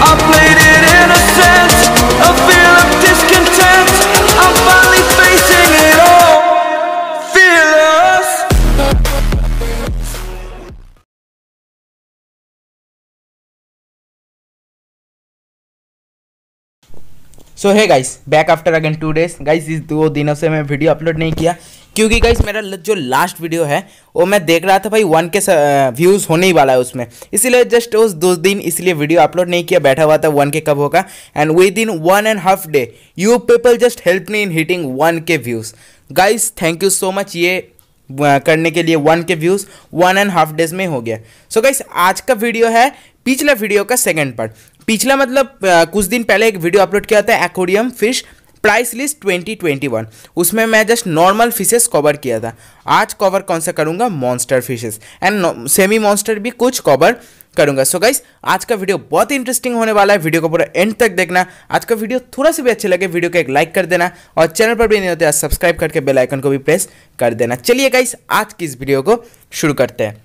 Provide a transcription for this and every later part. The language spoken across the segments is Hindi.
I played it so hi guys back after again two days guys इस दो दिनों से मैं वीडियो अपलोड नहीं किया क्योंकि गाइस मेरा जो लास्ट वीडियो है वो मैं देख रहा था भाई वन के व्यूज़ होने ही वाला है उसमें इसीलिए जस्ट उस दो दिन इसलिए वीडियो अपलोड नहीं किया बैठा हुआ था वन के कब होगा end within one and half day you people just help me in hitting one K views guys thank you so much ये करने के लिए one K views one and half days में हो गया सो so गाइस आज का वीडियो है पिछला वीडियो का सेकेंड पार्ट पिछला मतलब कुछ दिन पहले एक वीडियो अपलोड किया था एक्ोडियम फिश प्राइस लिस्ट 2021 उसमें मैं जस्ट नॉर्मल फिशेस कवर किया था आज कवर कौन सा करूँगा monster fishes and semi monster भी कुछ कवर करूँगा सो so गाइस आज का वीडियो बहुत इंटरेस्टिंग होने वाला है वीडियो को पूरा एंड तक देखना आज का वीडियो थोड़ा सा भी अच्छे लगे वीडियो को एक लाइक कर देना और चैनल पर भी नहीं होते सब्सक्राइब करके बेलाइकन को भी प्रेस कर देना चलिए गाइस आज की इस वीडियो को शुरू करते हैं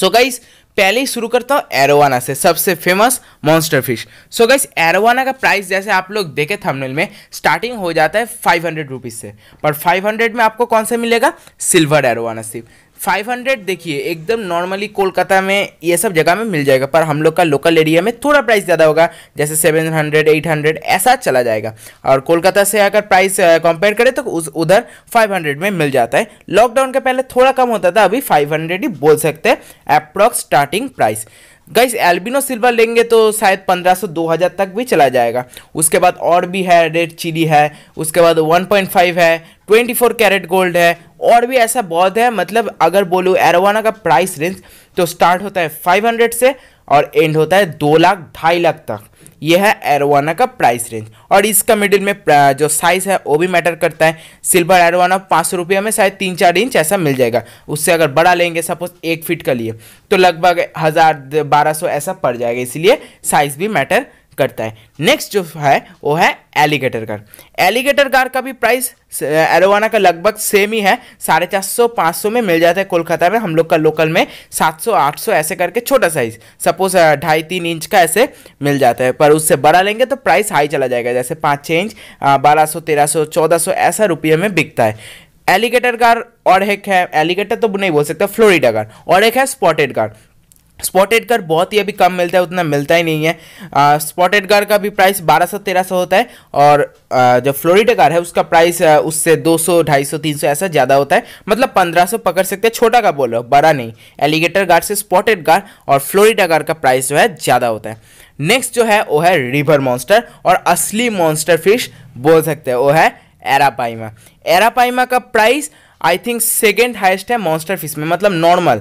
सो so गाइस पहले ही शुरू करता हूँ एरोवाना से सबसे famous monster fish so guys arowana का प्राइस जैसे आप लोग देखे थंबनेल में स्टार्टिंग हो जाता है फाइव हंड्रेड रुपीज़ से पर फाइव हंड्रेड में आपको कौन सा मिलेगा सिल्वर एरोवाना सिर्फ 500 देखिए एकदम नॉर्मली कोलकाता में ये सब जगह में मिल जाएगा पर हम लोग का लोकल एरिया में थोड़ा प्राइस ज़्यादा होगा जैसे 700 800 ऐसा चला जाएगा और कोलकाता से अगर प्राइस कंपेयर करें तो उस उधर 500 में मिल जाता है लॉकडाउन के पहले थोड़ा कम होता था अभी 500 ही बोल सकते हैं approx starting price guys albino silver लेंगे तो शायद 1500 2000 तक भी चला जाएगा उसके बाद और भी है रेड चिली है उसके बाद 1.5 है 24 कैरेट गोल्ड है और भी ऐसा बहुत है मतलब अगर बोलूँ एरोवाना का प्राइस रेंज तो स्टार्ट होता है 500 से और एंड होता है दो लाख ढाई लाख तक ये है एरोना का प्राइस रेंज और इसका मिडिल में जो साइज़ है वो भी मैटर करता है सिल्वर एरोना पाँच सौ रुपये में शायद तीन चार इंच ऐसा मिल जाएगा उससे अगर बड़ा लेंगे सपोज एक फिट का लिए तो लगभग हज़ार बारह सौ ऐसा पड़ जाएगा इसलिए साइज़ भी मैटर करता है नेक्स्ट जो है वो है एलिगेटर कार एलिगेटर कार का भी प्राइस एरोवाना का लगभग सेम ही है साढ़े चार सौ पाँच सौ में मिल जाता है कोलकाता में हम लोग का लोकल में सात सौ आठ सौ ऐसे करके छोटा साइज सपोज ढाई तीन इंच का ऐसे मिल जाता है पर उससे बड़ा लेंगे तो प्राइस हाई चला जाएगा जैसे पाँच छः इंच बारह सौ तेरह सौ चौदह सौ ऐसा रुपये में बिकता है एलिगेटर कार और एक है एलिगेटर तो नहीं बोल सकते फ्लोरिडा कार और एक है स्पॉटेड कार स्पॉटेड कार बहुत ही अभी कम मिलता है उतना मिलता ही नहीं है स्पॉटेड कार का भी प्राइस 1200 1300 होता है और आ, जो फ्लोरिडा कार है उसका प्राइस आ, उससे 200 250 300 ऐसा ज़्यादा होता है मतलब 1500 पकड़ सकते हैं छोटा का बोल रहे हो बड़ा नहीं एलिगेटर कार से स्पॉटेड कार और फ्लोरिडा कार का प्राइस जो है ज़्यादा होता है नेक्स्ट जो है वो है रिवर मॉन्स्टर और असली मॉन्स्टर फिश बोल सकते हैं वो है एरापाइमा एरापाइमा का price I think second highest है मॉन्स्टर फिश में मतलब नॉर्मल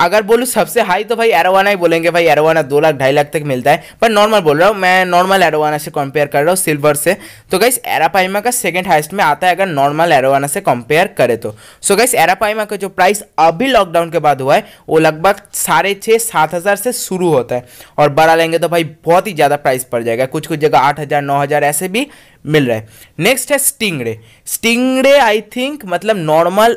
अगर बोलूँ सबसे हाई तो भाई एरोवाना ही बोलेंगे भाई एरोवाना दो लाख ढाई लाख तक मिलता है पर नॉर्मल बोल रहा हूँ मैं नॉर्मल एरोवाना से कंपेयर कर रहा हूँ सिल्वर से तो गाइस एरापाइमा का सेकेंड हाइस्ट में आता है अगर नॉर्मल एरोवाना से कंपेयर करें तो सो गाइस एरापाइमा का जो प्राइस अभी लॉकडाउन के बाद हुआ है वो लगभग साढ़े छः सात हज़ार से शुरू होता है और बड़ा लेंगे तो भाई बहुत ही ज़्यादा प्राइस पड़ जाएगा कुछ कुछ जगह आठ हज़ार नौ हज़ार ऐसे भी मिल रहा है नेक्स्ट है स्टिंगड़े स्टिंगड़े आई थिंक मतलब नॉर्मल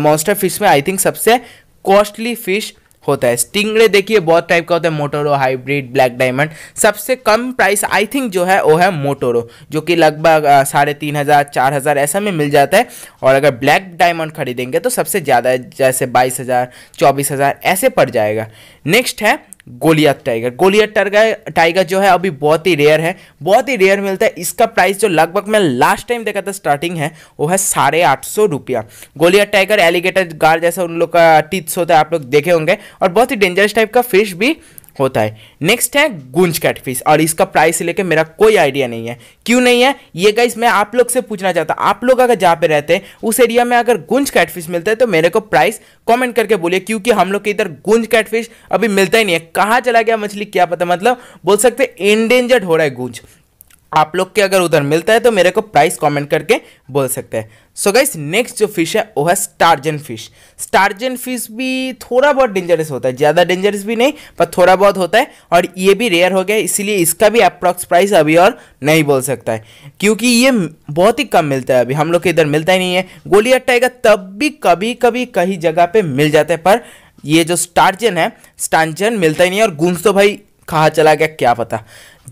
मॉन्स्टर फिश में आई थिंक सबसे कॉस्टली फिश होता है स्टिंगरे देखिए बहुत टाइप का होता है मोटोरो हाइब्रिड ब्लैक डायमंड सबसे कम प्राइस आई थिंक जो है वो है मोटोरो जो कि लगभग साढ़े तीन हज़ार चार हज़ार ऐसा में मिल जाता है और अगर ब्लैक डायमंड खरीदेंगे तो सबसे ज़्यादा जैसे बाईस हज़ार चौबीस हज़ार ऐसे पड़ जाएगा नेक्स्ट है goliath tiger goliath tiger tiger जो है अभी बहुत ही रेयर है बहुत ही रेयर मिलता है इसका प्राइस जो लगभग मैं लास्ट टाइम देखा था स्टार्टिंग है वो है साढ़े आठ सौ रुपया गोलियत टाइगर एलिगेटर गार जैसा उन लोग का टिप्स होता है आप लोग देखे होंगे और बहुत ही डेंजरस टाइप का फिश भी होता है नेक्स्ट है गुंज कैटफिश और इसका प्राइस लेके मेरा कोई आइडिया नहीं है क्यों नहीं है ये गाइस मैं आप लोग से पूछना चाहता आप लोग अगर जहाँ पे रहते हैं उस एरिया में अगर गुंज कैटफिश मिलता है तो मेरे को प्राइस कमेंट करके बोलिए क्योंकि हम लोग के इधर गुंज कैटफिश अभी मिलता ही नहीं है कहाँ चला गया मछली क्या पता मतलब बोल सकते इंडेंजर्ड हो रहा है गुंज आप लोग के अगर उधर मिलता है तो मेरे को प्राइस कमेंट करके बोल सकते हैं सो गाइस नेक्स्ट जो फिश है वो है स्टारजन फिश स्टारजन फिश भी थोड़ा बहुत डेंजरस होता है ज़्यादा डेंजरस भी नहीं पर थोड़ा बहुत होता है और ये भी रेयर हो गया इसीलिए इसका भी अप्रॉक्स प्राइस अभी और नहीं बोल सकता है क्योंकि ये बहुत ही कम मिलता है अभी हम लोग के इधर मिलता ही नहीं है गोली टाइगर तब भी कभी कभी कहीं जगह पर मिल जाता है पर ये जो स्टारजन है स्टारजन मिलता ही नहीं है और गुंस तो भाई कहाँ चला गया क्या पता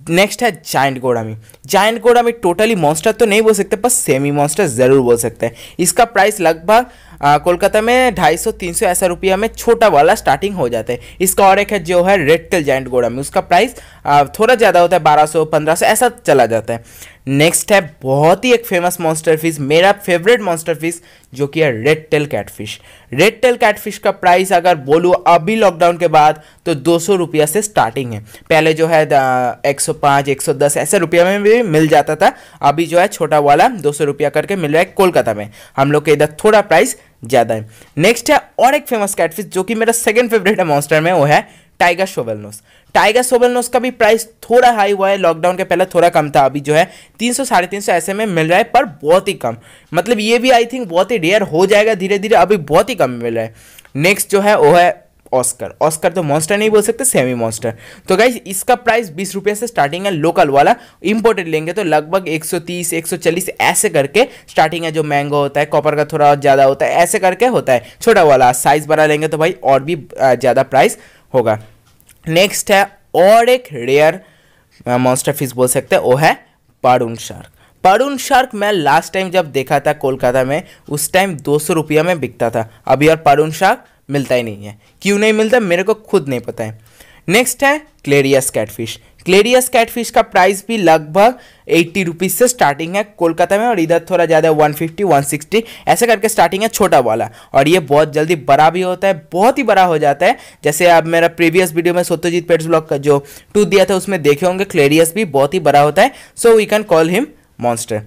नेक्स्ट है giant gourami giant gourami totally monster तो नहीं बोल सकते पर सेमी मॉन्स्टर ज़रूर बोल सकते हैं इसका प्राइस लगभग कोलकाता में 250 300 ऐसा रुपया में छोटा वाला स्टार्टिंग हो जाता है इसका और एक है जो है रेड तेल जाइंट गोडामी उसका प्राइस थोड़ा ज़्यादा होता है बारह सौ ऐसा चला जाता है नेक्स्ट है बहुत ही एक फेमस मॉन्स्टर फिश मेरा फेवरेट मॉन्स्टर फिश जो कि है red tail catfish red tail catfish का प्राइस अगर बोलूँ अभी लॉकडाउन के बाद तो दो सौ रुपया से स्टार्टिंग है पहले जो है एक सौ एक सौ दस ऐसे रुपया में भी मिल जाता था अभी जो है छोटा वाला दो सौ रुपया करके मिल रहा है कोलकाता में हम लोग के इधर थोड़ा प्राइस ज़्यादा है नेक्स्ट है और एक फेमस कैटफिश जो कि मेरा सेकेंड फेवरेट है मॉन्स्टर में वो है टाइगर नोस टाइगर नोस का भी प्राइस थोड़ा हाई हुआ है लॉकडाउन के पहले थोड़ा कम था अभी जो है तीन सौ साढ़े तीन सौ ऐसे में मिल रहा है पर बहुत ही कम मतलब ये भी आई थिंक बहुत ही रेयर हो जाएगा धीरे धीरे अभी बहुत ही कम मिल रहा है नेक्स्ट जो है वो है ऑस्कर ऑस्कर तो मॉन्स्टर नहीं बोल सकते सेमी मॉन्स्टर तो गाइज इसका प्राइस बीस रुपये से स्टार्टिंग है लोकल वाला इंपोर्टेड लेंगे तो लगभग 130 140 ऐसे करके स्टार्टिंग है जो मैंगो होता है कॉपर का थोड़ा ज़्यादा होता है ऐसे करके होता है छोटा वाला साइज़ बड़ा लेंगे तो भाई और भी ज़्यादा प्राइस होगा नेक्स्ट है और एक रेयर मॉन्स्टर फिश बोल सकते हैं वो है पारून शार्क पारून शार्क मैं लास्ट टाइम जब देखा था कोलकाता में उस टाइम दो सौ रुपया में बिकता था अभी और पारून शार्क मिलता ही नहीं है क्यों नहीं मिलता मेरे को खुद नहीं पता है नेक्स्ट है क्लेरियस कैटफिश क्लेरियस कैटफिश का प्राइस भी लगभग एट्टी रुपीज़ से स्टार्टिंग है कोलकाता में और इधर थोड़ा ज़्यादा है वन फिफ्टी वन सिक्सटी ऐसे करके स्टार्टिंग है छोटा वाला और ये बहुत जल्दी बड़ा भी होता है बहुत ही बड़ा हो जाता है जैसे आप मेरा प्रीवियस वीडियो में सत्यजीत पेट्स ब्लॉग का जो टूथ दिया था उसमें देखे होंगे क्लेरियस भी बहुत ही बड़ा होता है so we can call him monster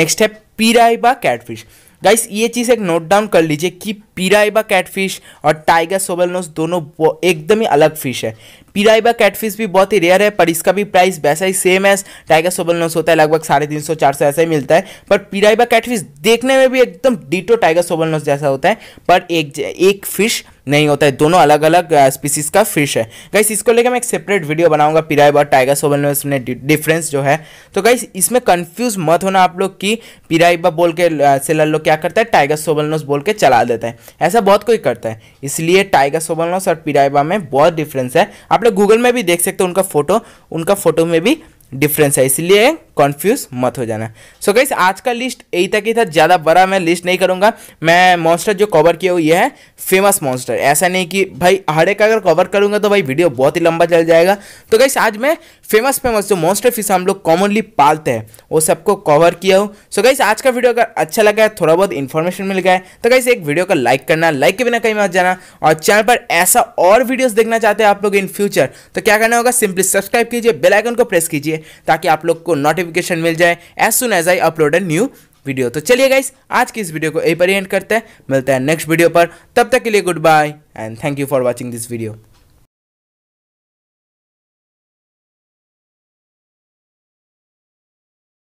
next है पीराइबा कैटफिश गाइस ये चीज़ एक नोट डाउन कर लीजिए कि पिराइबा कैटफिश और टाइगर सोबेलनोस दोनों एकदम ही अलग फिश है पिराइबा कैटफिश भी बहुत ही रेयर है पर इसका भी प्राइस वैसा ही सेम है टाइगर सोबेलनोस होता है लगभग साढ़े तीन सौ चार सौ ऐसा ही मिलता है पर पिराइबा कैटफिश देखने में भी एकदम डीटो टाइगर सोबेलनोस जैसा होता है पर एक एक फिश नहीं होता है दोनों अलग अलग स्पीसीज का फिश है गाइस इसको लेकर मैं एक सेपरेट वीडियो बनाऊंगा पिराइब और टाइगर सोबल में इसमें डिफरेंस जो है तो गाइस इसमें कंफ्यूज मत होना आप लोग कि पिराइबा बोल के सेलर लोग क्या करता है टाइगर सोबलनोस बोल के चला देता है ऐसा बहुत कोई करता है इसलिए टाइगर सोबलनोस और पिराइबा में बहुत डिफरेंस है आप लोग गूगल में भी देख सकते हो उनका फोटो उनका फोटो में भी डिफरेंस है इसलिए कॉन्फ्यूज मत हो जाना सो so गाइस आज का लिस्ट यही तक ही था ज़्यादा बड़ा मैं लिस्ट नहीं करूँगा मैं मॉन्स्टर जो कवर किया हुआ है फेमस मॉन्स्टर ऐसा नहीं कि भाई हर एक अगर कवर करूँगा तो भाई वीडियो बहुत ही लंबा चल जाएगा तो गाइस आज मैं फेमस फेमस जो मॉन्स्टर फिश हम लोग कॉमनली पालते हैं वो सबको कवर किया हूँ सो गाइस आज का वीडियो अगर अच्छा लगा है थोड़ा बहुत इन्फॉर्मेशन मिल गया है तो गाइस एक वीडियो का लाइक करना लाइक के बिना कहीं मत जाना और चैनल पर ऐसा और वीडियोज़ देखना चाहते हैं आप लोग इन फ्यूचर तो क्या करना होगा सिंपली सब्सक्राइब कीजिए बेलाइकन को प्रेस कीजिए ताकि आप लोग को नोटिफिक नोटिफिकेशन मिल जाए as soon as I upload a new video तो चलिए गाइस आज की इस वीडियो को यही पर एंड करते हैं मिलते हैं नेक्स्ट वीडियो पर तब तक के लिए good bye and thank you for watching this video